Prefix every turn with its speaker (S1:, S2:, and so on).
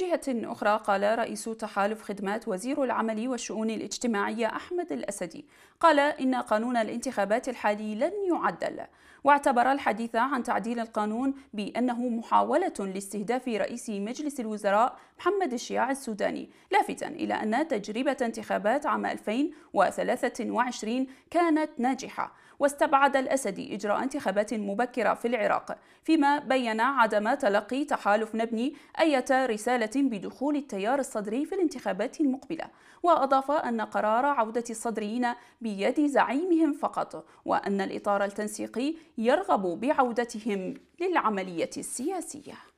S1: جهة أخرى قال رئيس تحالف خدمات وزير العمل والشؤون الاجتماعية أحمد الأسدي قال إن قانون الانتخابات الحالي لن يعدل واعتبر الحديث عن تعديل القانون بأنه محاولة لاستهداف رئيس مجلس الوزراء محمد الشياع السوداني لافتا إلى أن تجربة انتخابات عام 2023 كانت ناجحة واستبعد الأسدي إجراء انتخابات مبكرة في العراق فيما بين عدم تلقي تحالف نبني أية رسالة بدخول التيار الصدري في الانتخابات المقبلة وأضاف أن قرار عودة الصدريين بيد زعيمهم فقط وأن الإطار التنسيقي يرغب بعودتهم للعملية السياسية